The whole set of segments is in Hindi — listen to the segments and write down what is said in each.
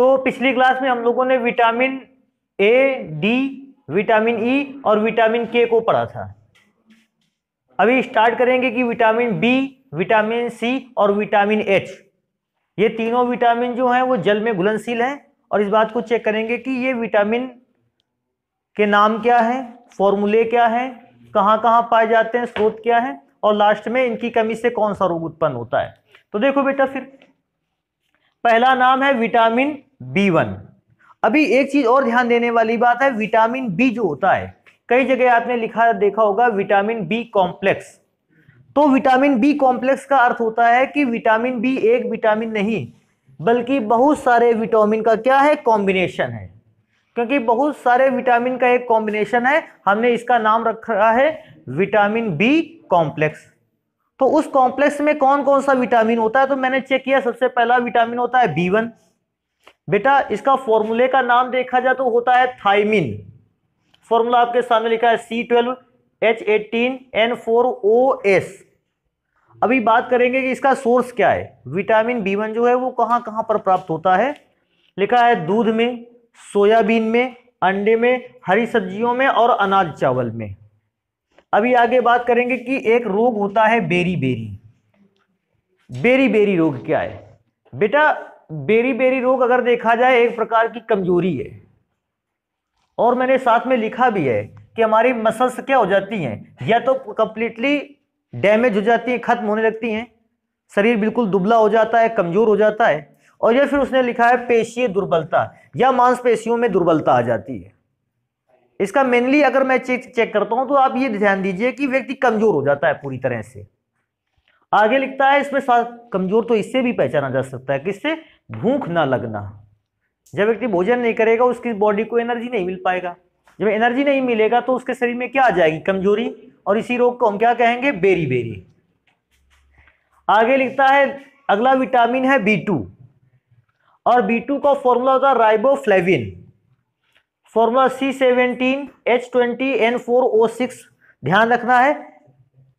तो पिछली क्लास में हम लोगों ने vitamin A D vitamin E e और विटामिन के को पढ़ा था अभी स्टार्ट करेंगे कि विटामिन बी विटामिन सी और विटामिन एच ये तीनों विटामिन जो हैं वो जल में घुलनशील हैं और इस बात को चेक करेंगे कि ये विटामिन के नाम क्या हैं फॉर्मूले क्या हैं कहाँ कहाँ पाए जाते हैं स्रोत क्या है और लास्ट में इनकी कमी से कौन सा रोग उत्पन्न होता है तो देखो बेटा फिर पहला नाम है विटामिन बी वन अभी एक चीज और ध्यान देने वाली बात है विटामिन बी जो होता है कई जगह आपने लिखा देखा होगा विटामिन बी कॉम्प्लेक्स तो विटामिन बी कॉम्प्लेक्स का अर्थ होता है कि विटामिन बी एक विटामिन नहीं बल्कि बहुत सारे विटामिन का क्या है कॉम्बिनेशन है क्योंकि बहुत सारे विटामिन का एक कॉम्बिनेशन है हमने इसका नाम रखा है विटामिन बी कॉम्प्लेक्स तो उस कॉम्प्लेक्स में कौन कौन सा विटामिन होता है तो मैंने चेक किया सबसे पहला विटामिन होता है बी वन बेटा इसका फॉर्मूले का नाम देखा जाए तो होता है थाइमिन फॉर्मूला आपके सामने लिखा है C twelve H eighteen N four O S अभी बात करेंगे कि इसका सोर्स क्या है विटामिन बी वन जो है वो कहाँ कहाँ पर प्राप्त होता है लिखा है दूध में सोयाबीन में अंडे में हरी सब्जियों में और अनाज चावल में अभी आगे बात करेंगे कि एक रोग होता है बेरी बेरी बेरी बेरी रोग क्या है बेटा बेरी बेरी रोग अगर देखा जाए एक प्रकार की कमजोरी है और मैंने साथ में लिखा भी है कि हमारी मसल्स क्या हो जाती हैं या तो कंप्लीटली डैमेज हो जाती हैं खत्म होने लगती हैं शरीर बिल्कुल दुबला हो जाता है कमजोर हो जाता है और या फिर उसने लिखा है पेशीय दुर्बलता या मांसपेशियों में दुर्बलता आ जाती है इसका मेनली अगर मैं चेक चेक करता हूं तो आप ये ध्यान दीजिए कि व्यक्ति कमजोर हो जाता है पूरी तरह से आगे लिखता है इसमें साथ कमजोर तो इससे भी पहचाना जा सकता है किससे भूख ना लगना जब व्यक्ति भोजन नहीं करेगा उसकी बॉडी को एनर्जी नहीं मिल पाएगा जब एनर्जी नहीं मिलेगा तो उसके शरीर में क्या आ जाएगी कमजोरी और इसी रोग को हम क्या कहेंगे बेरी बेरी आगे लिखता है अगला विटामिन है बी टू और बी टू का फॉर्मूला होता है riboflavin formula C seventeen H twenty N four O six ध्यान रखना है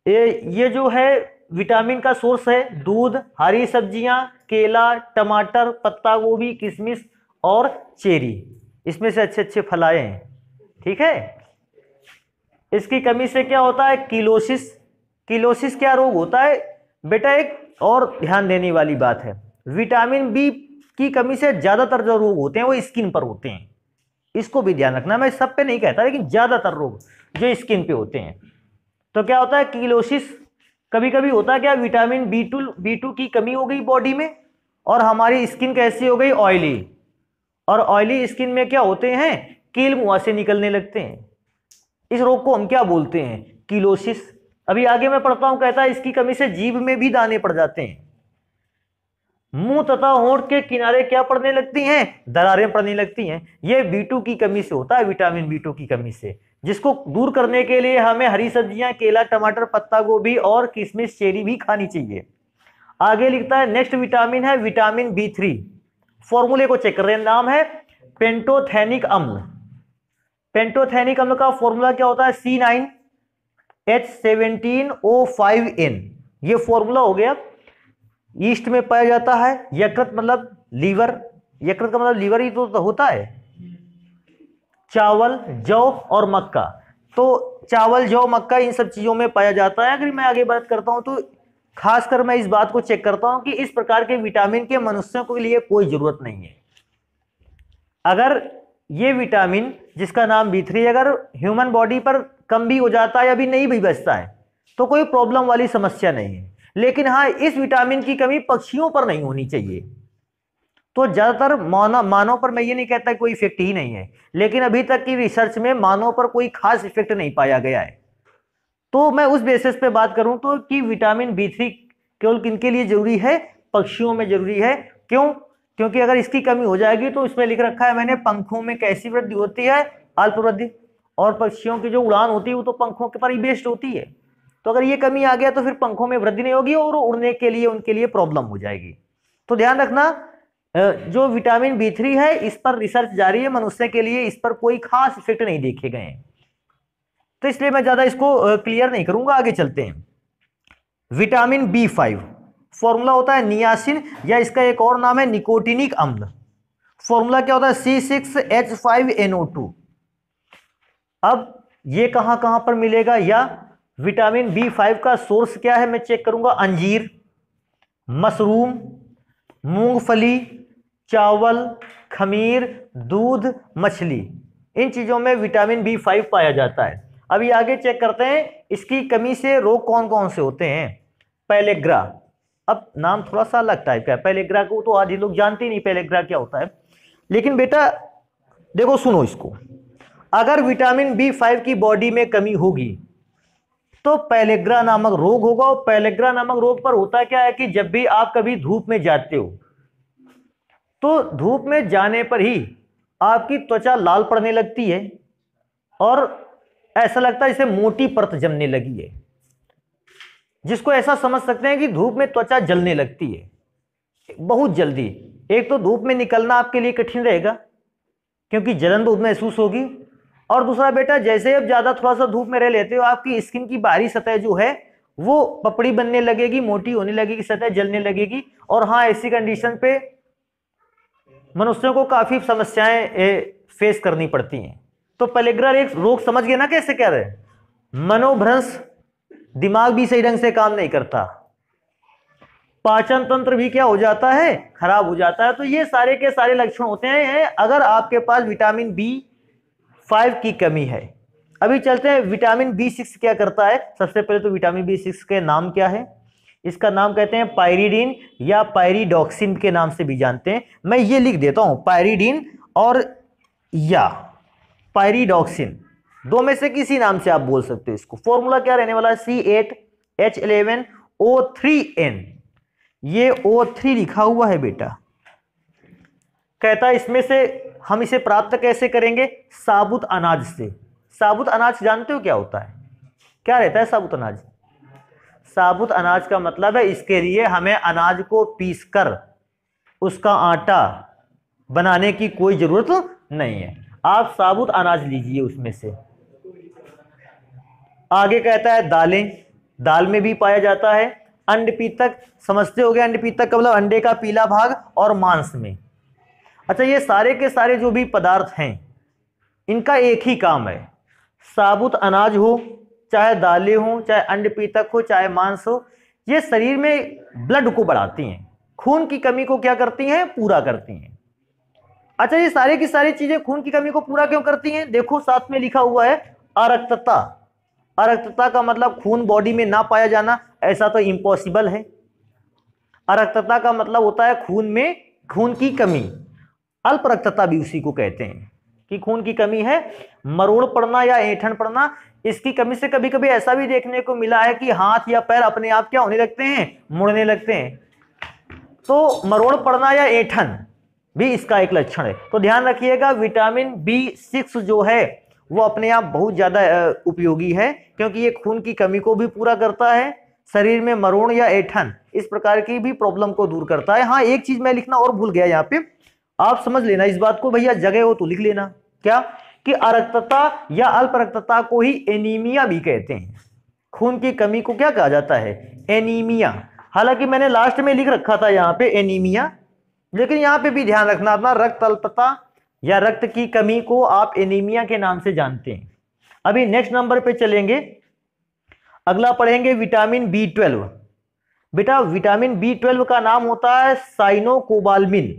ये ये जो है विटामिन का सोर्स है दूध हरी सब्जियां केला टमाटर पत्ता गोभी किशमिश और चेरी इसमें से अच्छे अच्छे फल आए हैं ठीक है इसकी कमी से क्या होता है किलोसिस किलोसिस क्या रोग होता है बेटा एक और ध्यान देने वाली बात है विटामिन बी की कमी से ज़्यादातर जो रोग होते हैं वो स्किन पर होते हैं इसको भी ध्यान रखना मैं सब पे नहीं कहता लेकिन ज़्यादातर रोग जो स्किन पे होते हैं तो क्या होता है किलोसिस कभी कभी होता क्या vitamin B two B two की कमी हो गई बॉडी में और हमारी स्किन कैसी हो गई ऑयली और ऑयली स्किन में क्या होते हैं कील मुआ से निकलने लगते हैं इस रोग को हम क्या बोलते हैं किलोसिस अभी आगे मैं पढ़ता हूं कहता है इसकी कमी से जीभ में भी दाने पड़ जाते हैं मुंह तथा होंठ के किनारे क्या पड़ने लगती हैं दरारें पड़ने लगती हैं यह बी की कमी से होता है विटामिन बी की कमी से जिसको दूर करने के लिए हमें हरी सब्जियां केला टमाटर पत्ता गोभी और किशमिश चेरी भी खानी चाहिए आगे लिखता है नेक्स्ट विटामिन है विटामिन बी थ्री फॉर्मूले को चेक कर रहे हैं नाम है पेंटोथैनिक अम्ल पेंटोथैनिक अम्ल का फॉर्मूला क्या होता है C nine H seventeen O five N ये फॉर्मूला हो गया ईस्ट में पाया जाता है यकृत मतलब लीवर यकृत का मतलब लीवर ही तो होता है चावल जौ और मक्का तो चावल जौ मक्का इन सब चीज़ों में पाया जाता है अगर मैं आगे बात करता हूँ तो खासकर मैं इस बात को चेक करता हूँ कि इस प्रकार के विटामिन के मनुष्यों के लिए कोई ज़रूरत नहीं है अगर ये विटामिन जिसका नाम बी थ्री अगर ह्यूमन बॉडी पर कम भी हो जाता है या भी नहीं भी बचता है तो कोई प्रॉब्लम वाली समस्या नहीं है लेकिन हाँ इस विटामिन की कमी पक्षियों पर नहीं होनी चाहिए तो ज़्यादातर मानव मानव पर मैं ये नहीं कहता कोई इफेक्ट ही नहीं है लेकिन अभी तक की रिसर्च में मानव पर कोई खास इफेक्ट नहीं पाया गया है तो मैं उस बेसिस पे बात करूं तो कि विटामिन बी थ्री केवल किन के लिए जरूरी है पक्षियों में जरूरी है क्यों क्योंकि अगर इसकी कमी हो जाएगी तो इसमें लिख रखा है मैंने पंखों में कैसी वृद्धि होती है अल्प वृद्धि और पक्षियों की जो उड़ान होती है वो तो पंखों के पर ही बेस्ट होती है तो अगर ये कमी आ गया तो फिर पंखों में वृद्धि नहीं होगी और उड़ने के लिए उनके लिए प्रॉब्लम हो जाएगी तो ध्यान रखना जो विटामिन बी थ्री है इस पर रिसर्च जारी है मनुष्य के लिए इस पर कोई खास इफेक्ट नहीं देखे गए हैं तो इसलिए मैं ज़्यादा इसको क्लियर नहीं करूंगा आगे चलते हैं विटामिन बी फाइव फॉर्मूला होता है नियासिन या इसका एक और नाम है निकोटिनिक अम्ल फॉर्मूला क्या होता है C six H five NO two अब ये कहां कहां पर मिलेगा या विटामिन बी फाइव का सोर्स क्या है मैं चेक करूंगा अंजीर मशरूम मूंगफली चावल खमीर दूध मछली इन चीज़ों में विटामिन बी फाइव पाया जाता है अभी आगे चेक करते हैं इसकी कमी से रोग कौन कौन से होते हैं पैलेग्रा अब नाम थोड़ा सा अलग टाइप का है ग्रह को तो ही लोग जानते ही नहीं ग्रह क्या होता है लेकिन बेटा देखो सुनो इसको अगर विटामिन बी फाइव की बॉडी में कमी होगी तो पैलेग्रा नामक रोग होगा और पैलेग्रा नामक रोग पर होता क्या है कि जब भी आप कभी धूप में जाते हो तो धूप में जाने पर ही आपकी त्वचा लाल पड़ने लगती है और ऐसा लगता है जैसे मोटी परत जमने लगी है जिसको ऐसा समझ सकते हैं कि धूप में त्वचा जलने लगती है बहुत जल्दी एक तो धूप में निकलना आपके लिए कठिन रहेगा क्योंकि जलन बहुत तो महसूस होगी और दूसरा बेटा जैसे आप ज़्यादा थोड़ा सा धूप में रह लेते हो आपकी स्किन की बाहरी सतह जो है वो पपड़ी बनने लगेगी मोटी होने लगेगी सतह जलने लगेगी और हाँ ऐसी कंडीशन पे मनुष्यों को काफ़ी समस्याएं फेस करनी पड़ती हैं तो पेलेग्रा एक रोग समझ गए ना कैसे कह रहे मनोभ्रंश दिमाग भी सही ढंग से काम नहीं करता पाचन तंत्र भी क्या हो जाता है खराब हो जाता है तो ये सारे के सारे लक्षण होते हैं अगर आपके पास विटामिन बी फाइव की कमी है अभी चलते हैं विटामिन बी सिक्स क्या करता है सबसे पहले तो विटामिन बी सिक्स के नाम क्या है इसका नाम कहते हैं पायरीडीन या पायरीडॉक्सिन के नाम से भी जानते हैं मैं ये लिख देता हूँ पायरीडीन और या पायरीडॉक्सिन दो में से किसी नाम से आप बोल सकते हो इसको फॉर्मूला क्या रहने वाला है C eight H eleven O three N ये ओ थ्री लिखा हुआ है बेटा कहता है इसमें से हम इसे प्राप्त कैसे करेंगे साबुत अनाज से साबुत अनाज जानते हो क्या होता है क्या रहता है साबुत अनाज साबुत अनाज का मतलब है इसके लिए हमें अनाज को पीसकर उसका आटा बनाने की कोई ज़रूरत नहीं है आप साबुत अनाज लीजिए उसमें से आगे कहता है दालें दाल में भी पाया जाता है अंड पीतक समझते हो गए अंड पीतक का मतलब अंडे का पीला भाग और मांस में अच्छा ये सारे के सारे जो भी पदार्थ हैं इनका एक ही काम है साबुत अनाज हो चाहे दाली हो चाहे अंड पीतक हो चाहे मांस हो ये शरीर में ब्लड को बढ़ाती हैं खून की कमी को क्या करती हैं पूरा करती हैं अच्छा ये सारी की सारी चीजें खून की कमी को पूरा क्यों करती हैं देखो साथ में लिखा हुआ है अरक्तता अरक्तता का मतलब खून बॉडी में ना पाया जाना ऐसा तो इम्पॉसिबल है अरक्तता का मतलब होता है खून में खून की कमी अल्परक्तता भी उसी को कहते हैं कि खून की कमी है मरोड़ पड़ना या ऐठन पड़ना इसकी कमी से कभी कभी ऐसा भी देखने को मिला है कि हाथ या पैर अपने आप क्या होने लगते हैं मुड़ने लगते हैं तो मरोड़ पड़ना या ऐठन भी इसका एक लक्षण है तो ध्यान रखिएगा विटामिन बी सिक्स जो है वो अपने आप बहुत ज़्यादा उपयोगी है क्योंकि ये खून की कमी को भी पूरा करता है शरीर में मरोड़ या ऐठन इस प्रकार की भी प्रॉब्लम को दूर करता है हाँ एक चीज़ मैं लिखना और भूल गया यहाँ पे आप समझ लेना इस बात को भैया जगह हो तो लिख लेना क्या कि अरक्तता या अल्परक्तता को ही एनीमिया भी कहते हैं खून की कमी को क्या कहा जाता है एनीमिया हालांकि मैंने लास्ट में लिख रखा था यहाँ पे एनीमिया लेकिन यहाँ पे भी ध्यान रखना अपना रक्त अल्पता या रक्त की कमी को आप एनीमिया के नाम से जानते हैं अभी नेक्स्ट नंबर पे चलेंगे अगला पढ़ेंगे विटामिन बी ट्वेल्व बेटा विटामिन बी ट्वेल्व का नाम होता है साइनोकोबालमिन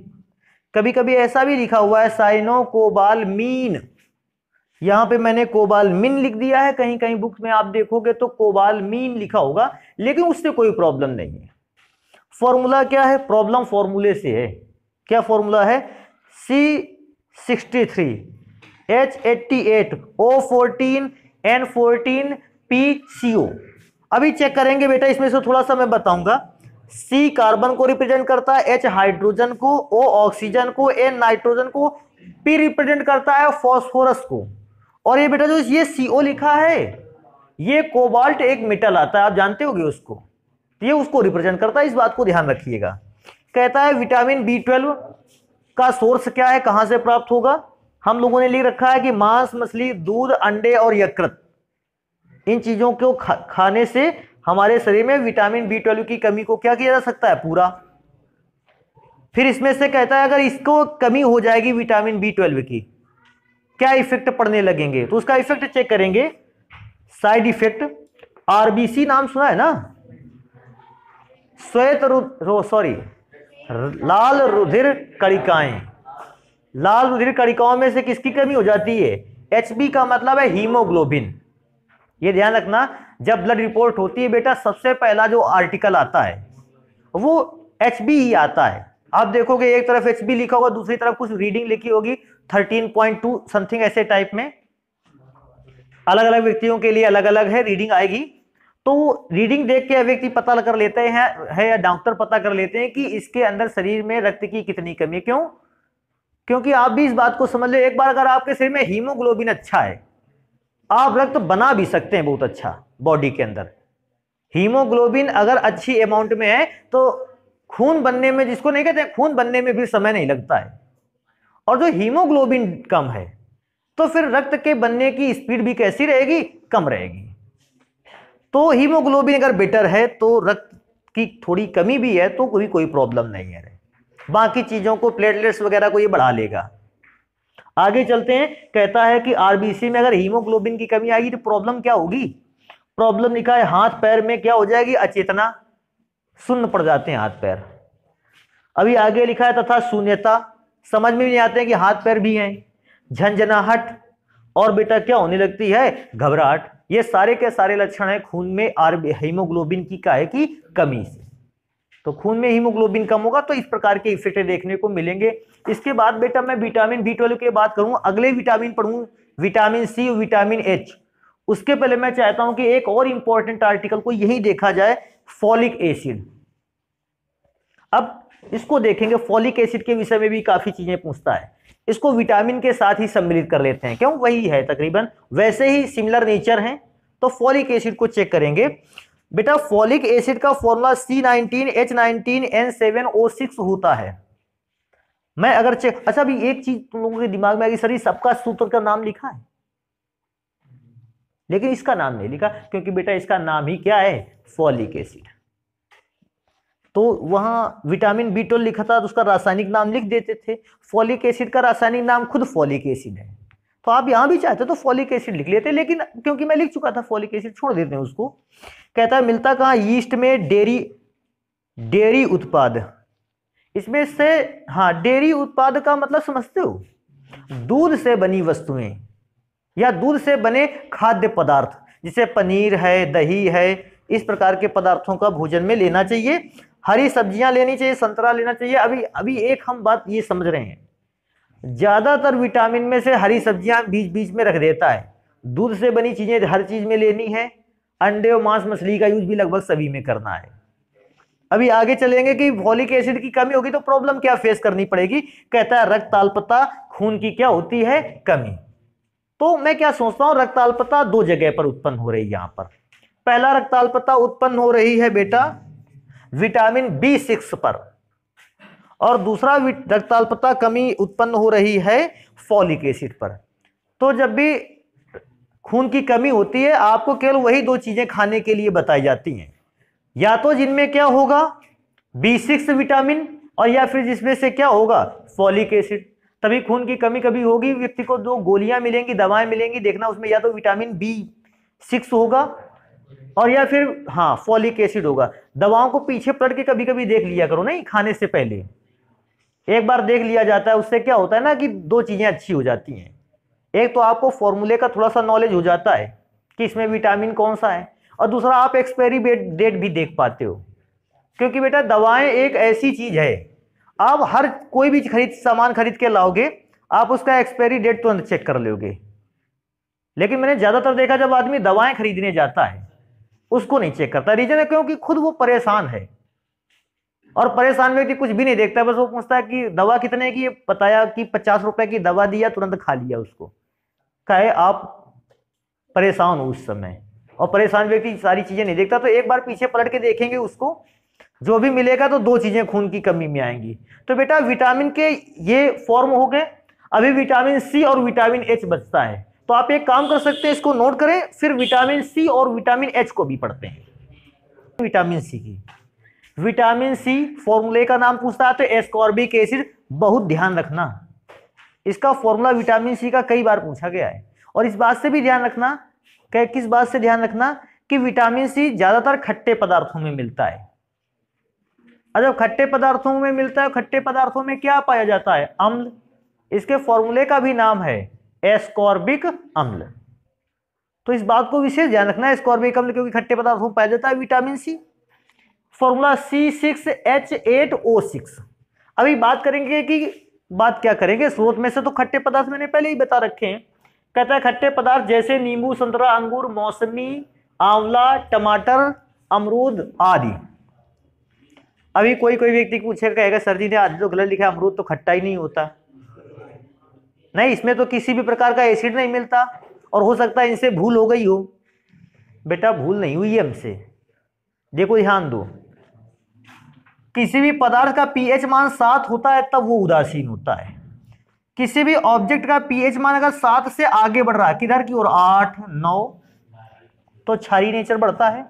कभी कभी ऐसा भी लिखा हुआ है साइनोकोबालमीन यहाँ पे मैंने कोबाल मिन लिख दिया है कहीं कहीं बुक्स में आप देखोगे तो कोबाल मीन लिखा होगा लेकिन उससे कोई प्रॉब्लम नहीं है फॉर्मूला क्या है प्रॉब्लम फॉर्मूले से है क्या फॉर्मूला है C sixty three H eighty eight O fourteen N fourteen P C O अभी चेक करेंगे बेटा इसमें से थोड़ा सा मैं बताऊंगा सी कार्बन को रिप्रेजेंट करता है एच हाइड्रोजन को ओ ऑक्सीजन को एन नाइट्रोजन को पी रिप्रेजेंट करता है फॉस्फोरस को और ये बेटा जो ये सीओ लिखा है ये कोबाल्ट एक मेटल आता है आप जानते होगे उसको तो ये उसको रिप्रेजेंट करता है इस बात को ध्यान रखिएगा कहता है विटामिन बी ट्वेल्व का सोर्स क्या है कहाँ से प्राप्त होगा हम लोगों ने लिख रखा है कि मांस मछली दूध अंडे और यकृत इन चीज़ों को खा, खाने से हमारे शरीर में विटामिन बी ट्वेल्व की कमी को क्या किया जा सकता है पूरा फिर इसमें से कहता है अगर इसको कमी हो जाएगी विटामिन बी ट्वेल्व की क्या इफेक्ट पड़ने लगेंगे तो उसका इफेक्ट चेक करेंगे साइड इफेक्ट आरबीसी नाम सुना है ना श्वेत रो सॉरी लाल रुधिर कड़िकाएं लाल रुधिर कड़िकाओं में से किसकी कमी हो जाती है एच का मतलब है हीमोग्लोबिन ये ध्यान रखना जब ब्लड रिपोर्ट होती है बेटा सबसे पहला जो आर्टिकल आता है वो एच ही आता है आप देखोगे एक तरफ एच लिखा होगा दूसरी तरफ कुछ रीडिंग लिखी होगी 13.2 समथिंग ऐसे टाइप में अलग अलग व्यक्तियों के लिए अलग अलग है रीडिंग आएगी तो रीडिंग देख के व्यक्ति पता कर लेते हैं है या डॉक्टर पता कर लेते हैं कि इसके अंदर शरीर में रक्त की कितनी कमी है क्यों क्योंकि आप भी इस बात को समझ लो एक बार अगर आपके शरीर में हीमोग्लोबिन अच्छा है आप रक्त बना भी सकते हैं बहुत अच्छा बॉडी के अंदर हीमोग्लोबिन अगर अच्छी अमाउंट में है तो खून बनने में जिसको नहीं कहते खून बनने में भी समय नहीं लगता है और जो हीमोग्लोबिन कम है तो फिर रक्त के बनने की स्पीड भी कैसी रहेगी कम रहेगी तो हीमोग्लोबिन अगर बेटर है तो रक्त की थोड़ी कमी भी है तो कोई कोई प्रॉब्लम नहीं है बाकी चीज़ों को प्लेटलेट्स वगैरह को ये बढ़ा लेगा आगे चलते हैं कहता है कि आरबीसी में अगर हीमोग्लोबिन की कमी आएगी तो प्रॉब्लम क्या होगी प्रॉब्लम लिखा है हाथ पैर में क्या हो जाएगी अचेतना सुन्न पड़ जाते हैं हाथ पैर अभी आगे लिखा है तथा शून्यता समझ में भी नहीं आते हैं कि हाथ पैर भी हैं झंझनाहट और बेटा क्या होने लगती है घबराहट ये सारे के सारे लक्षण है खून में आर हीमोग्लोबिन की का है कि कमी से तो खून में हीमोग्लोबिन कम होगा तो इस प्रकार के इफेक्ट देखने को मिलेंगे इसके बाद बेटा मैं विटामिन बी ट्वेल्व की बात करूं अगले विटामिन पढ़ू विटामिन सी विटामिन एच उसके पहले मैं चाहता हूं कि एक और इंपॉर्टेंट आर्टिकल को यही देखा जाए फॉलिक एसिड अब इसको देखेंगे फॉलिक एसिड के विषय में भी काफ़ी चीज़ें पूछता है इसको विटामिन के साथ ही सम्मिलित कर लेते हैं क्यों वही है तकरीबन वैसे ही सिमिलर नेचर है तो फॉलिक एसिड को चेक करेंगे बेटा फॉलिक एसिड का formula C nineteen H nineteen N seven O six होता है मैं अगर चेक अच्छा अभी एक चीज तुम लोगों के दिमाग में आ गई सर सबका सूत्र का नाम लिखा है लेकिन इसका नाम नहीं लिखा क्योंकि बेटा इसका नाम ही क्या है फॉलिक एसिड तो वहाँ विटामिन बी ट्वेल्व लिखा था तो उसका रासायनिक नाम लिख देते थे फॉलिक एसिड का रासायनिक नाम खुद फॉलिक एसिड है तो आप यहाँ भी चाहते तो फॉलिक एसिड लिख लेते लेकिन क्योंकि मैं लिख चुका था फॉलिक एसिड छोड़ देते हैं उसको कहता है मिलता कहाँ यीस्ट में डेयरी डेयरी उत्पाद इसमें से हाँ डेयरी उत्पाद का मतलब समझते हो दूध से बनी वस्तुएं या दूध से बने खाद्य पदार्थ जिसे पनीर है दही है इस प्रकार के पदार्थों का भोजन में लेना चाहिए हरी सब्जियां लेनी चाहिए संतरा लेना चाहिए अभी अभी एक हम बात ये समझ रहे हैं ज़्यादातर विटामिन में से हरी सब्जियां बीच बीच में रख देता है दूध से बनी चीज़ें हर चीज़ में लेनी है अंडे और मांस मछली का यूज भी लगभग सभी में करना है अभी आगे चलेंगे कि फॉलिक एसिड की कमी होगी तो प्रॉब्लम क्या फेस करनी पड़ेगी कहता है रक्त खून की क्या होती है कमी तो मैं क्या सोचता हूँ रक्त दो जगह पर उत्पन्न हो रही है यहाँ पर पहला रक्त उत्पन्न हो रही है बेटा विटामिन बी सिक्स पर और दूसरा रक्ताल कमी उत्पन्न हो रही है फॉलिक एसिड पर तो जब भी खून की कमी होती है आपको केवल वही दो चीज़ें खाने के लिए बताई जाती हैं या तो जिनमें क्या होगा बी सिक्स विटामिन और या फिर जिसमें से क्या होगा फॉलिक एसिड तभी खून की कमी कभी होगी व्यक्ति को दो गोलियां मिलेंगी दवाएं मिलेंगी देखना उसमें या तो विटामिन बी सिक्स होगा और या फिर हाँ फॉलिक एसिड होगा दवाओं को पीछे पलट के कभी कभी देख लिया करो नहीं खाने से पहले एक बार देख लिया जाता है उससे क्या होता है ना कि दो चीज़ें अच्छी हो जाती हैं एक तो आपको फॉर्मूले का थोड़ा सा नॉलेज हो जाता है कि इसमें विटामिन कौन सा है और दूसरा आप एक्सपायरी डेट भी देख पाते हो क्योंकि बेटा दवाएं एक ऐसी चीज़ है आप हर कोई भी खरीद सामान खरीद के लाओगे आप उसका एक्सपायरी डेट तुरंत चेक कर लोगे लेकिन मैंने ज़्यादातर देखा जब आदमी दवाएं खरीदने जाता है उसको नहीं चेक करता रीजन है क्योंकि खुद वो परेशान है और परेशान व्यक्ति कुछ भी नहीं देखता बस वो पूछता है कि दवा कितने की बताया कि पचास रुपए की दवा दिया तुरंत खा लिया उसको कहे आप परेशान हो उस समय और परेशान व्यक्ति सारी चीजें नहीं देखता तो एक बार पीछे पलट के देखेंगे उसको जो भी मिलेगा तो दो चीजें खून की कमी में आएंगी तो बेटा विटामिन के ये फॉर्म हो गए अभी विटामिन सी और विटामिन एच बचता है तो आप एक काम कर सकते हैं इसको नोट करें फिर विटामिन सी और विटामिन एच को भी पढ़ते हैं विटामिन सी की विटामिन सी फॉर्मूले का नाम पूछता है तो एस्कॉर्बिक एसिड बहुत ध्यान रखना इसका फॉर्मूला विटामिन सी का कई बार पूछा गया है और इस बात से भी ध्यान रखना क्या किस बात से ध्यान रखना कि विटामिन सी ज़्यादातर खट्टे पदार्थों में मिलता है अच्छा जब खट्टे पदार्थों में मिलता है खट्टे पदार्थों में क्या पाया जाता है अम्ल इसके फॉर्मूले का भी नाम है एस्कॉर्बिक अम्ल तो इस बात को विशेष ध्यान रखना है एस्कॉर्बिक अम्ल क्योंकि खट्टे पदार्थों में पाया जाता है vitamin C formula C six H eight O six अभी बात करेंगे कि बात क्या करेंगे स्रोत में से तो खट्टे पदार्थ मैंने पहले ही बता रखे हैं कहता है खट्टे पदार्थ जैसे नींबू संतरा अंगूर मौसमी आंवला टमाटर अमरूद आदि अभी कोई कोई व्यक्ति पूछेगा कहेगा सर जी ने आदि तो गलत लिखा अमरूद तो खट्टा ही नहीं होता नहीं इसमें तो किसी भी प्रकार का एसिड नहीं मिलता और हो सकता है इनसे भूल हो गई हो बेटा भूल नहीं हुई है हमसे देखो ध्यान दो किसी भी पदार्थ का पीएच मान सात होता है तब वो उदासीन होता है किसी भी ऑब्जेक्ट का पीएच मान अगर सात से आगे बढ़ रहा है किधर की ओर आठ नौ तो क्षारी नेचर बढ़ता है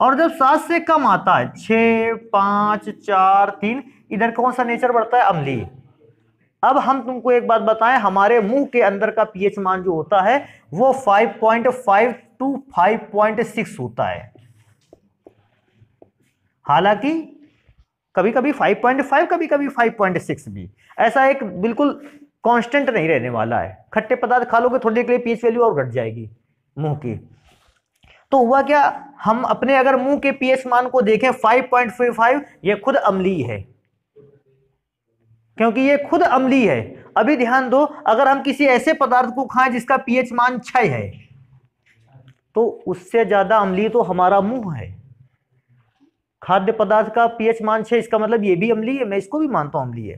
और जब सात से कम आता है छ पाँच चार तीन इधर कौन सा नेचर बढ़ता है अम्लीय अब हम तुमको एक बात बताएं हमारे मुंह के अंदर का पीएच मान जो होता है वो 5.5 टू 5.6 होता है हालांकि कभी कभी 5.5 कभी कभी 5.6 भी ऐसा एक बिल्कुल कांस्टेंट नहीं रहने वाला है खट्टे पदार्थ खा लोगे थोड़ी देर के लिए पीएच वैल्यू और घट जाएगी मुंह की तो हुआ क्या हम अपने अगर मुंह के पीएच मान को देखें 5.55 ये खुद अमली है क्योंकि ये खुद अमली है अभी ध्यान दो अगर हम किसी ऐसे पदार्थ को खाएं जिसका पीएच मान छः है तो उससे ज़्यादा अम्ली तो हमारा मुंह है खाद्य पदार्थ का पीएच मान छः इसका मतलब ये भी अम्ली है मैं इसको भी मानता हूं अम्ली है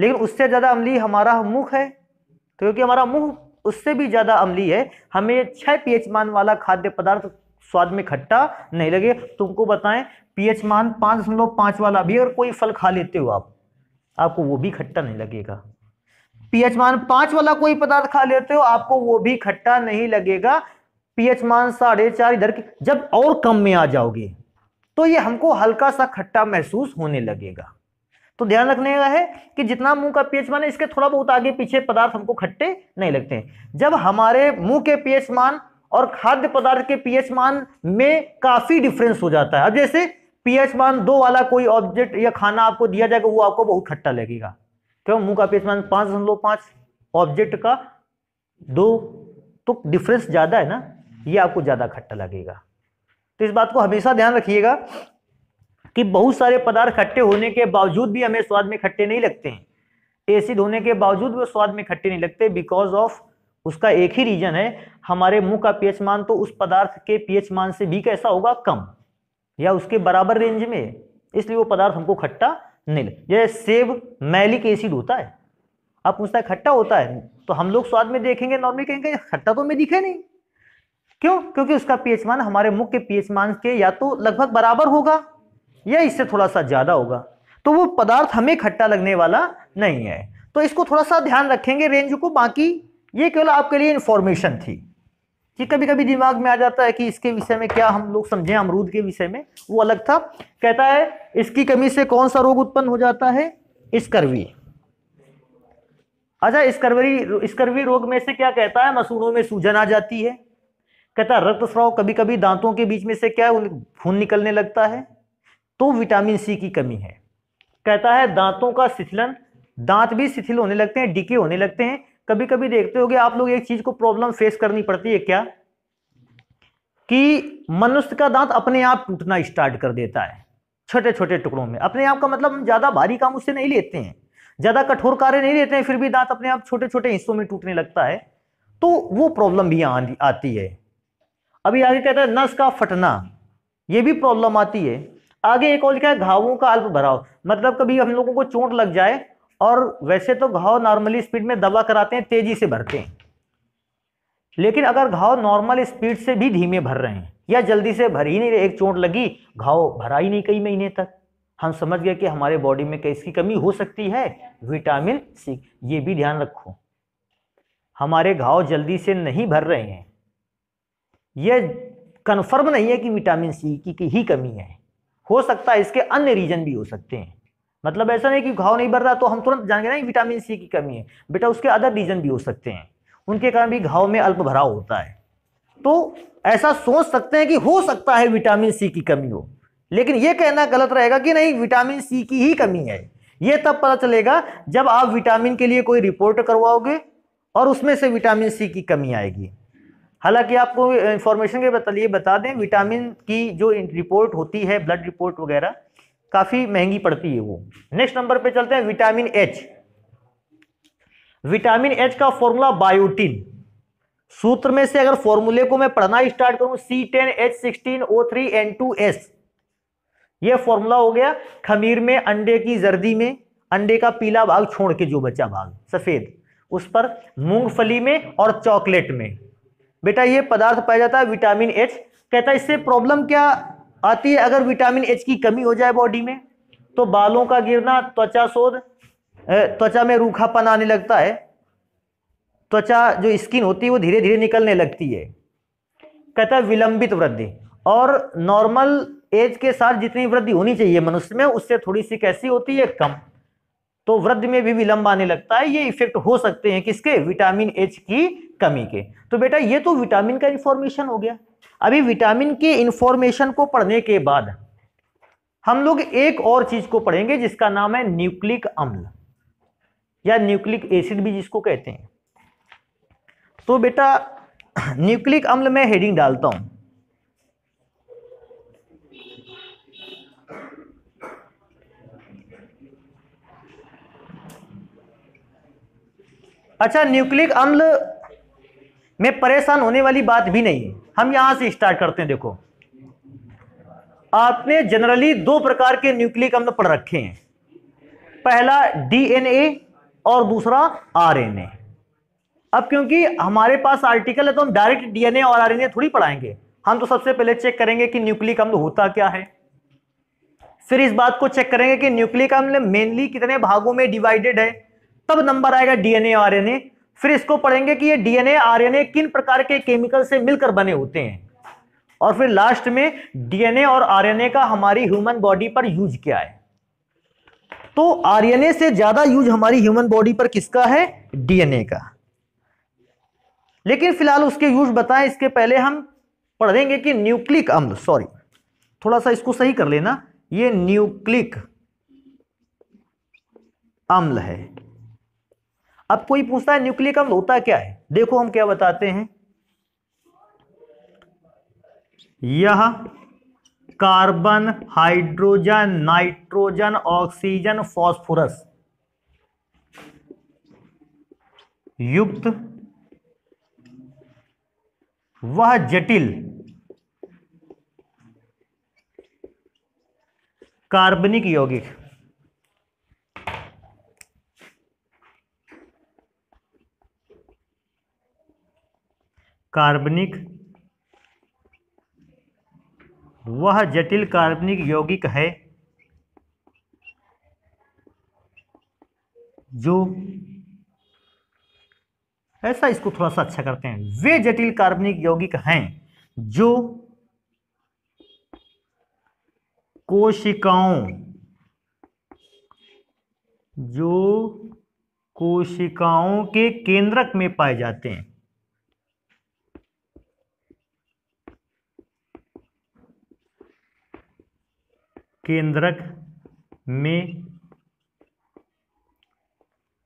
लेकिन उससे ज़्यादा अम्ली हमारा मुख है तो क्योंकि हमारा मुंह उससे भी ज़्यादा अम्ली है हमें छह पीएच मान वाला खाद्य पदार्थ स्वाद में खट्टा नहीं लगे तुमको बताएं पीएच मान पांच दशमलव पांच वाला भी अगर कोई फल खा लेते हो आप आपको वो भी खट्टा नहीं लगेगा पीएच मान पांच वाला कोई पदार्थ खा लेते हो आपको वो भी खट्टा नहीं लगेगा पीएच मान साढ़े चार इधर के जब और कम में आ जाओगे तो ये हमको हल्का सा खट्टा महसूस होने लगेगा तो ध्यान रखने का है कि जितना मुंह का पीएच मान है इसके थोड़ा बहुत आगे पीछे पदार्थ हमको खट्टे नहीं लगते हैं जब हमारे मुंह के पीएच मान और खाद्य पदार्थ के पीएच मान में काफी डिफरेंस हो जाता है अब जैसे पीएच मान दो वाला कोई ऑब्जेक्ट या खाना आपको दिया जाएगा वो आपको बहुत खट्टा लगेगा क्यों मुंह का पीएच मान पांच दशमलव पांच ऑब्जेक्ट का दो तो डिफरेंस ज़्यादा है ना ये आपको ज़्यादा खट्टा लगेगा तो इस बात को हमेशा ध्यान रखिएगा कि बहुत सारे पदार्थ खट्टे होने के बावजूद भी हमें स्वाद में खट्टे नहीं लगते हैं एसिड होने के बावजूद वो स्वाद में खट्टे नहीं लगते बिकॉज ऑफ उसका एक ही रीजन है हमारे मुंह का पीएच मान तो उस पदार्थ के पीएच मान से भी कैसा होगा कम या उसके बराबर रेंज में इसलिए वो पदार्थ हमको खट्टा नहीं जैसे सेब मैलिक एसिड होता है अब पूछता है खट्टा होता है तो हम लोग स्वाद में देखेंगे नॉर्मली कहेंगे खट्टा तो हमें दिखे नहीं क्यों क्योंकि उसका पीएच मान हमारे मुख के पीएच मान के या तो लगभग बराबर होगा या इससे थोड़ा सा ज़्यादा होगा तो वो पदार्थ हमें खट्टा लगने वाला नहीं है तो इसको थोड़ा सा ध्यान रखेंगे रेंज को बाकी ये केवल आपके लिए इन्फॉर्मेशन थी कि कभी कभी दिमाग में आ जाता है कि इसके विषय में क्या हम लोग समझें अमरूद के विषय में वो अलग था कहता है इसकी कमी से कौन सा रोग उत्पन्न हो जाता है स्कर्वी अच्छा स्कर्वी स्कर्वी रोग में से क्या कहता है मसूड़ों में सूजन आ जाती है कहता है रक्तस्राव कभी कभी दांतों के बीच में से क्या है खून निकलने लगता है तो विटामिन सी की कमी है कहता है दांतों का शिथिलन दांत भी शिथिल होने लगते हैं डीके होने लगते हैं कभी कभी देखते हो आप लोग एक चीज को प्रॉब्लम फेस करनी पड़ती है क्या कि मनुष्य का दांत अपने आप टूटना स्टार्ट कर देता है छोटे छोटे टुकड़ों में अपने आप का मतलब ज़्यादा भारी काम उससे नहीं लेते हैं ज़्यादा कठोर कार्य नहीं लेते हैं फिर भी दांत अपने आप छोटे छोटे हिस्सों में टूटने लगता है तो वो प्रॉब्लम भी आती है अभी आगे कहता है नस का फटना ये भी प्रॉब्लम आती है आगे एक और लिखा है घावों का अल्प भराव मतलब कभी हम लोगों को चोट लग जाए और वैसे तो घाव नॉर्मली स्पीड में दवा कराते हैं तेज़ी से भरते हैं लेकिन अगर घाव नॉर्मल स्पीड से भी धीमे भर रहे हैं या जल्दी से भर ही नहीं रहे एक चोट लगी घाव भरा ही नहीं कई महीने तक हम समझ गए कि हमारे बॉडी में किसकी कमी हो सकती है विटामिन सी ये भी ध्यान रखो हमारे घाव जल्दी से नहीं भर रहे हैं यह कन्फर्म नहीं है कि विटामिन सी की, की ही कमी है हो सकता है इसके अन्य रीजन भी हो सकते हैं मतलब ऐसा नहीं कि घाव नहीं भर रहा तो हम तुरंत जान गए ना विटामिन सी की कमी है बेटा उसके अदर रीजन भी हो सकते हैं उनके कारण भी घाव में अल्प भराव होता है तो ऐसा सोच सकते हैं कि हो सकता है विटामिन सी की कमी हो लेकिन ये कहना गलत रहेगा कि नहीं विटामिन सी की ही कमी है ये तब पता चलेगा जब आप विटामिन के लिए कोई रिपोर्ट करवाओगे और उसमें से विटामिन सी की कमी आएगी हालांकि आपको इन्फॉर्मेशन के लिए बता दें विटामिन की जो रिपोर्ट होती है ब्लड रिपोर्ट वगैरह काफ़ी महंगी पड़ती है वो नेक्स्ट नंबर पे चलते हैं विटामिन एच विटामिन एच का फॉर्मूला बायोटिन सूत्र में से अगर फॉर्मूले को मैं पढ़ना स्टार्ट करूं C ten H sixteen O three N two S ये फॉर्मूला हो गया खमीर में अंडे की जर्दी में अंडे का पीला भाग छोड़ के जो बचा भाग सफ़ेद उस पर मूंगफली में और चॉकलेट में बेटा ये पदार्थ पाया जाता है विटामिन एच कहता है इससे प्रॉब्लम क्या आती है अगर विटामिन एच की कमी हो जाए बॉडी में तो बालों का गिरना त्वचा शोध त्वचा में रूखापन आने लगता है त्वचा जो स्किन होती है वो धीरे धीरे निकलने लगती है कहता है विलंबित वृद्धि और नॉर्मल एज के साथ जितनी वृद्धि होनी चाहिए मनुष्य में उससे थोड़ी सी कैसी होती है कम तो वृद्धि में भी विलंब आने लगता है ये इफेक्ट हो सकते हैं किसके विटामिन एच की कमी के तो बेटा ये तो विटामिन का इन्फॉर्मेशन हो गया अभी विटामिन के इंफॉर्मेशन को पढ़ने के बाद हम लोग एक और चीज को पढ़ेंगे जिसका नाम है न्यूक्लिक अम्ल या न्यूक्लिक एसिड भी जिसको कहते हैं तो बेटा न्यूक्लिक अम्ल में हेडिंग डालता हूं अच्छा न्यूक्लिक अम्ल में परेशान होने वाली बात भी नहीं है हम यहां से स्टार्ट करते हैं देखो आपने जनरली दो प्रकार के न्यूक्लिक अम्ल पढ़ रखे हैं पहला डीएनए और दूसरा आरएनए अब क्योंकि हमारे पास आर्टिकल है तो हम डायरेक्ट डीएनए और आरएनए थोड़ी पढ़ाएंगे हम तो सबसे पहले चेक करेंगे कि न्यूक्लिक अम्ल होता क्या है फिर इस बात को चेक करेंगे कि न्यूक्लिक अम्ल मेनली कितने भागों में डिवाइडेड है तब नंबर आएगा डीएनए और आरएनए फिर इसको पढ़ेंगे कि ये डीएनए आरएनए किन प्रकार के केमिकल से मिलकर बने होते हैं और फिर लास्ट में डीएनए और आरएनए का हमारी ह्यूमन बॉडी पर यूज क्या है तो आरएनए से ज्यादा यूज हमारी ह्यूमन बॉडी पर किसका है डीएनए का लेकिन फिलहाल उसके यूज बताएं इसके पहले हम पढ़ेंगे कि न्यूक्लिक अम्ल सॉरी थोड़ा सा इसको सही कर लेना ये न्यूक्लिक अम्ल है अब कोई पूछता है न्यूक्लिक अम्ल होता क्या है देखो हम क्या बताते हैं यह carbon hydrogen nitrogen oxygen phosphorus युक्त वह जटिल कार्बनिक यौगिक कार्बनिक वह जटिल कार्बनिक यौगिक है जो ऐसा इसको थोड़ा सा अच्छा करते हैं वे जटिल कार्बनिक यौगिक हैं जो कोशिकाओं जो कोशिकाओं के केंद्रक में पाए जाते हैं केंद्रक में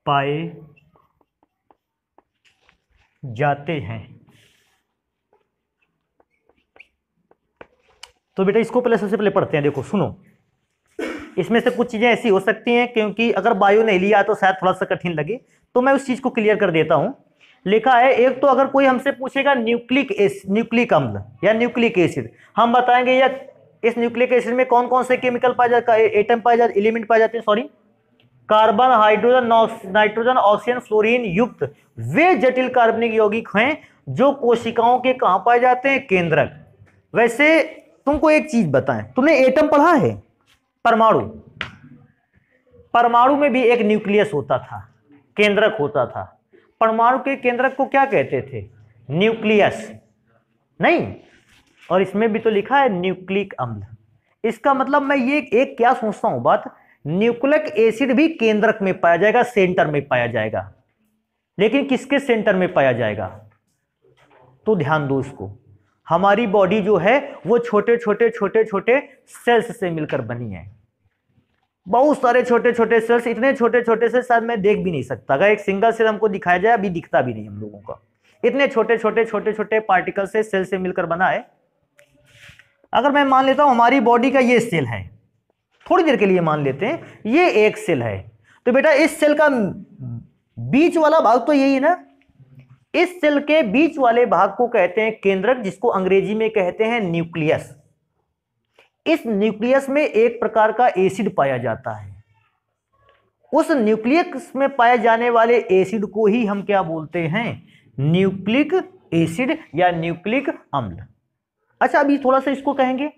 पाए जाते हैं तो बेटा इसको पहले सबसे पहले पढ़ते हैं देखो सुनो इसमें से कुछ चीज़ें ऐसी हो सकती हैं क्योंकि अगर बायो नहीं लिया तो शायद थोड़ा सा कठिन लगे तो मैं उस चीज़ को क्लियर कर देता हूं लिखा है एक तो अगर कोई हमसे पूछेगा न्यूक्लिक एस न्यूक्लिक अम्ल या न्यूक्लिक एसिड हम बताएंगे या इस न्यूक्लिक एसिड में कौन कौन से केमिकल पाए जाते हैं एटम पाए जाते एलिमेंट पाए जाते हैं sorry carbon hydrogen nitrogen oxygen fluorine युक्त वे जटिल कार्बनिक यौगिक हैं जो कोशिकाओं के कहाँ पाए जाते हैं केंद्रक वैसे तुमको एक चीज बताएं तुमने एटम पढ़ा है परमाणु परमाणु में भी एक न्यूक्लियस होता था केंद्रक होता था परमाणु के केंद्रक को क्या कहते थे न्यूक्लियस नहीं और इसमें भी तो लिखा है न्यूक्लिक अम्ल इसका मतलब मैं ये एक क्या सोचता हूं बात न्यूक्लिक एसिड भी केंद्रक में पाया जाएगा सेंटर में पाया जाएगा लेकिन किसके सेंटर में पाया जाएगा तो ध्यान दो इसको हमारी बॉडी जो है वो छोटे छोटे छोटे छोटे सेल्स से मिलकर बनी है बहुत सारे छोटे छोटे सेल्स इतने छोटे छोटे से शायद मैं देख भी नहीं सकता अगर एक सिंगल सेल हमको दिखाया जाए अभी दिखता भी नहीं हम लोगों का इतने छोटे छोटे छोटे छोटे पार्टिकल से सेल से मिलकर बना है अगर मैं मान लेता हूँ हमारी बॉडी का ये सेल है थोड़ी देर के लिए मान लेते हैं ये एक सेल है तो बेटा इस सेल का बीच वाला भाग तो यही है ना इस सेल के बीच वाले भाग को कहते हैं केंद्रक जिसको अंग्रेजी में कहते हैं न्यूक्लियस इस न्यूक्लियस में एक प्रकार का एसिड पाया जाता है उस न्यूक्लियस में पाए जाने वाले एसिड को ही हम क्या बोलते हैं न्यूक्लिक एसिड या न्यूक्लिक अम्ल अच्छा अभी थोड़ा सा इसको कहेंगे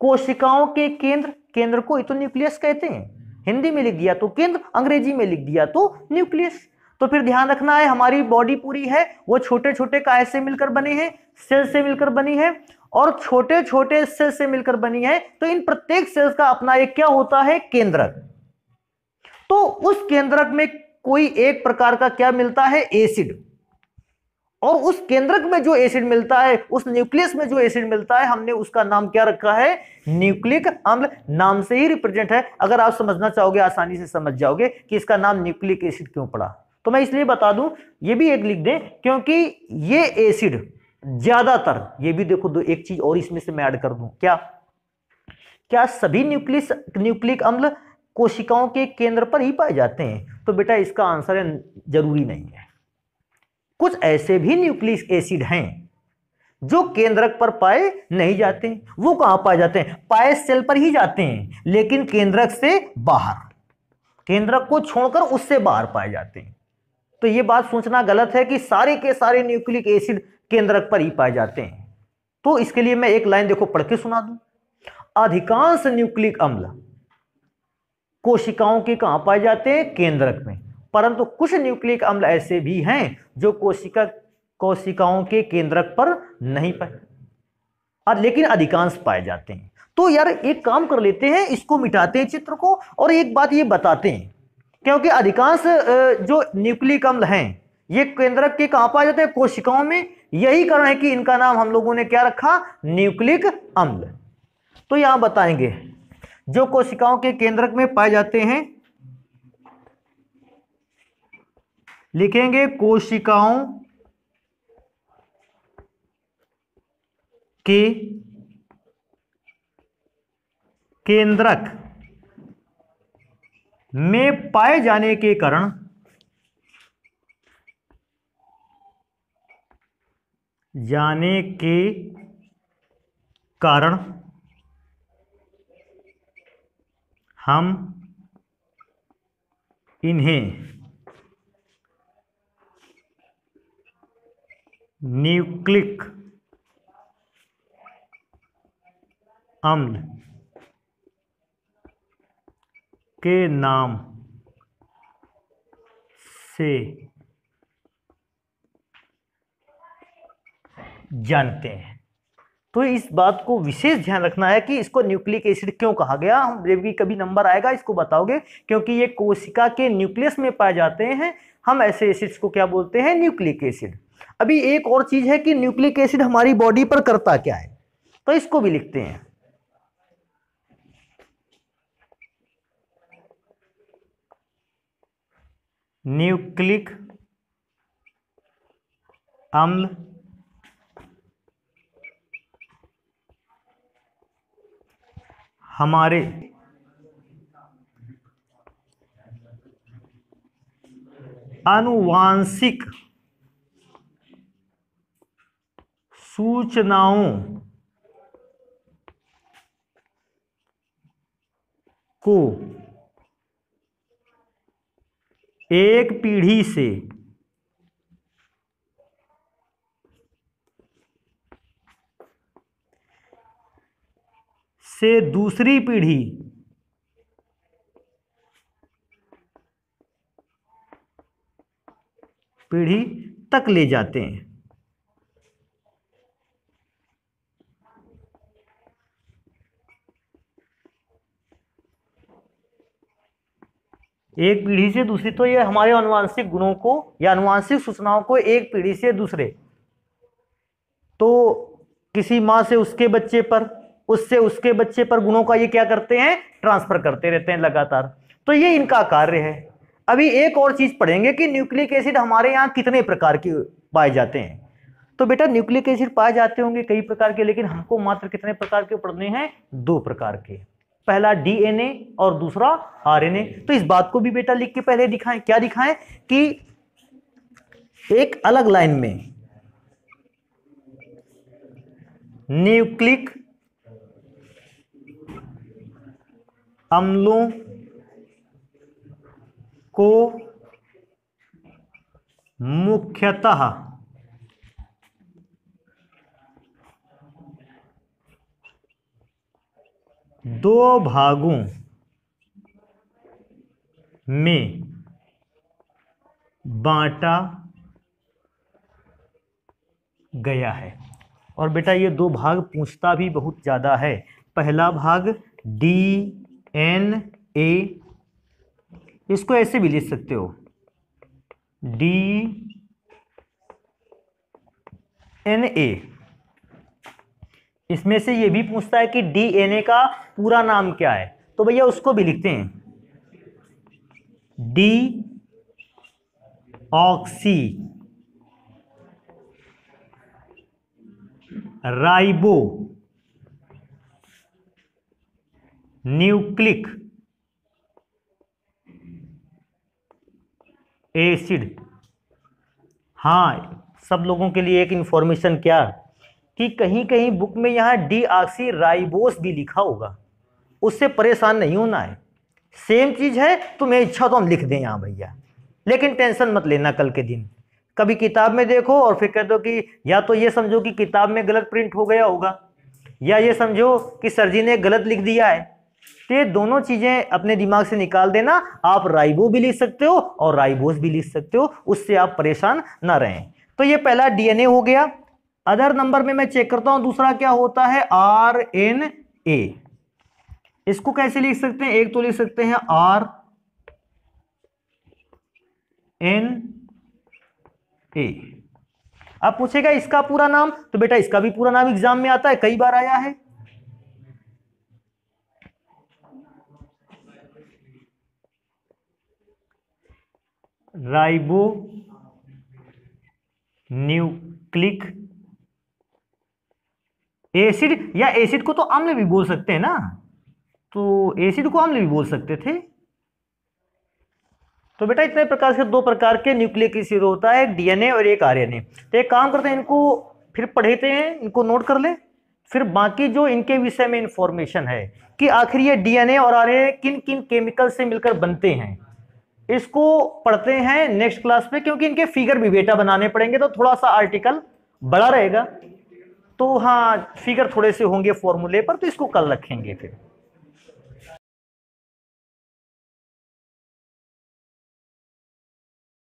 कोशिकाओं के केंद्र केंद्र को तो न्यूक्लियस कहते हैं हिंदी में लिख दिया तो केंद्र अंग्रेजी में लिख दिया तो न्यूक्लियस तो फिर ध्यान रखना है हमारी बॉडी पूरी है वो छोटे छोटे काय से मिलकर बने हैं सेल से मिलकर बनी है और छोटे छोटे सेल से मिलकर बनी है तो इन प्रत्येक सेल्स का अपना एक क्या होता है केंद्रक तो उस केंद्रक में कोई एक प्रकार का क्या मिलता है एसिड और उस केंद्रक में जो एसिड मिलता है उस न्यूक्लियस में जो एसिड मिलता है हमने उसका नाम क्या रखा है न्यूक्लिक अम्ल नाम से ही रिप्रेजेंट है अगर आप समझना चाहोगे आसानी से समझ जाओगे कि इसका नाम न्यूक्लिक एसिड क्यों पड़ा तो मैं इसलिए बता दूं ये भी एक लिख दें क्योंकि ये एसिड ज्यादातर ये भी देखो दो एक चीज और इसमें से मैं ऐड कर दूं क्या क्या सभी न्यूक्लियस न्यूक्लिक अम्ल कोशिकाओं के केंद्र पर ही पाए जाते हैं तो बेटा इसका आंसर है जरूरी नहीं है कुछ ऐसे भी न्यूक्लिक एसिड हैं जो केंद्रक पर पाए नहीं जाते वो कहां पाए जाते हैं पाए सेल पर ही जाते हैं लेकिन केंद्रक से बाहर केंद्रक को छोड़कर उससे बाहर पाए जाते हैं तो ये बात सोचना गलत है कि सारे के सारे न्यूक्लिक एसिड केंद्रक पर ही पाए जाते हैं तो इसके लिए मैं एक लाइन देखो पढ़ के सुना दू अधिकांश न्यूक्लिक अम्ल कोशिकाओं के कहां पाए जाते हैं केंद्रक में परंतु कुछ न्यूक्लिक अम्ल ऐसे भी हैं जो कोशिका कोशिकाओं के केंद्रक पर नहीं पाए और लेकिन अधिकांश पाए जाते हैं तो यार एक काम कर लेते हैं इसको मिटाते हैं चित्र को और एक बात ये बताते हैं क्योंकि अधिकांश जो न्यूक्लिक अम्ल हैं ये केंद्रक के कहाँ पाए जाते हैं कोशिकाओं में यही कारण है कि इनका नाम हम लोगों ने क्या रखा न्यूक्लिक अम्ल तो यहां बताएंगे जो कोशिकाओं के केंद्रक में पाए जाते हैं लिखेंगे कोशिकाओं के केंद्रक में पाए जाने के कारण जाने के कारण हम इन्हें न्यूक्लिक अम्ल के नाम से जानते हैं तो इस बात को विशेष ध्यान रखना है कि इसको न्यूक्लिक एसिड क्यों कहा गया हम जब भी कभी नंबर आएगा इसको बताओगे क्योंकि ये कोशिका के न्यूक्लियस में पाए जाते हैं हम ऐसे एसिड्स को क्या बोलते हैं न्यूक्लिक एसिड अभी एक और चीज है कि न्यूक्लिक एसिड हमारी बॉडी पर करता क्या है तो इसको भी लिखते हैं न्यूक्लिक अम्ल हमारे आनुवांशिक सूचनाओं को एक पीढ़ी से से दूसरी पीढ़ी पीढ़ी तक ले जाते हैं एक पीढ़ी से दूसरी तो ये हमारे अनुवांशिक गुणों को या अनुवांशिक सूचनाओं को एक पीढ़ी से दूसरे तो किसी माँ से उसके बच्चे पर उससे उसके बच्चे पर गुणों का ये क्या करते हैं ट्रांसफर करते रहते हैं लगातार तो ये इनका कार्य है अभी एक और चीज़ पढ़ेंगे कि न्यूक्लिक एसिड हमारे यहाँ कितने प्रकार के पाए जाते हैं तो बेटा न्यूक्लिक एसिड पाए जाते होंगे कई प्रकार के लेकिन हमको मात्र कितने प्रकार के पढ़ने हैं दो प्रकार के पहला डीएनए और दूसरा आरएनए तो इस बात को भी बेटा लिख के पहले दिखाएं क्या दिखाएं कि एक अलग लाइन में न्यूक्लिक अम्लों को मुख्यतः दो भागों में बांटा गया है और बेटा ये दो भाग पूछता भी बहुत ज़्यादा है पहला भाग डी एन ए इसको ऐसे भी लिख सकते हो डी एन ए इसमें से ये भी पूछता है कि डीएनए का पूरा नाम क्या है तो भैया उसको भी लिखते हैं ribo nucleic acid हाँ सब लोगों के लिए एक इंफॉर्मेशन क्या कि कहीं कहीं बुक में यहाँ डी आक्सी राइबोस भी लिखा होगा उससे परेशान नहीं होना है सेम चीज़ है तुम्हें इच्छा तो हम लिख दें यहाँ भैया लेकिन टेंशन मत लेना कल के दिन कभी किताब में देखो और फिर कह दो कि या तो ये समझो कि किताब में गलत प्रिंट हो गया होगा या ये समझो कि सर जी ने गलत लिख दिया है तो ये दोनों चीज़ें अपने दिमाग से निकाल देना आप राइबो भी लिख सकते हो और राइबोस भी लिख सकते हो उससे आप परेशान ना रहें तो ये पहला डीएनए हो गया अदर नंबर में मैं चेक करता हूं दूसरा क्या होता है आर एन ए इसको कैसे लिख सकते हैं एक तो लिख सकते हैं आर एन ए अब पूछेगा इसका पूरा नाम तो बेटा इसका भी पूरा नाम एग्जाम में आता है कई बार आया है राइबो न्यूक्लिक एसिड या एसिड को तो अम्ल भी बोल सकते हैं ना तो एसिड को अम्ल भी बोल सकते थे तो बेटा इतने प्रकार से दो प्रकार के न्यूक्लिक एसिड होता है एक डीएनए और एक आरएनए तो एक काम करते हैं इनको फिर पढ़ेते हैं इनको नोट कर ले फिर बाकी जो इनके विषय में इंफॉर्मेशन है कि आखिर ये डीएनए और आरएनए किन किन केमिकल से मिलकर बनते हैं इसको पढ़ते हैं नेक्स्ट क्लास में क्योंकि इनके फिगर भी बेटा बनाने पड़ेंगे तो थोड़ा सा आर्टिकल बड़ा रहेगा तो हाँ फिगर थोड़े से होंगे फॉर्मूले पर तो इसको कल रखेंगे फिर